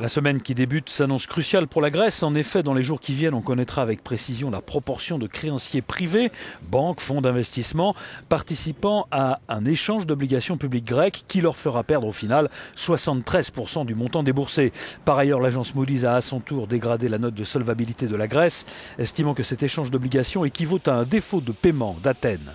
La semaine qui débute s'annonce cruciale pour la Grèce. En effet, dans les jours qui viennent, on connaîtra avec précision la proportion de créanciers privés, banques, fonds d'investissement, participant à un échange d'obligations publiques grecques qui leur fera perdre au final 73% du montant déboursé. Par ailleurs, l'agence Moody's a à son tour dégradé la note de solvabilité de la Grèce, estimant que cet échange d'obligations équivaut à un défaut de paiement d'Athènes.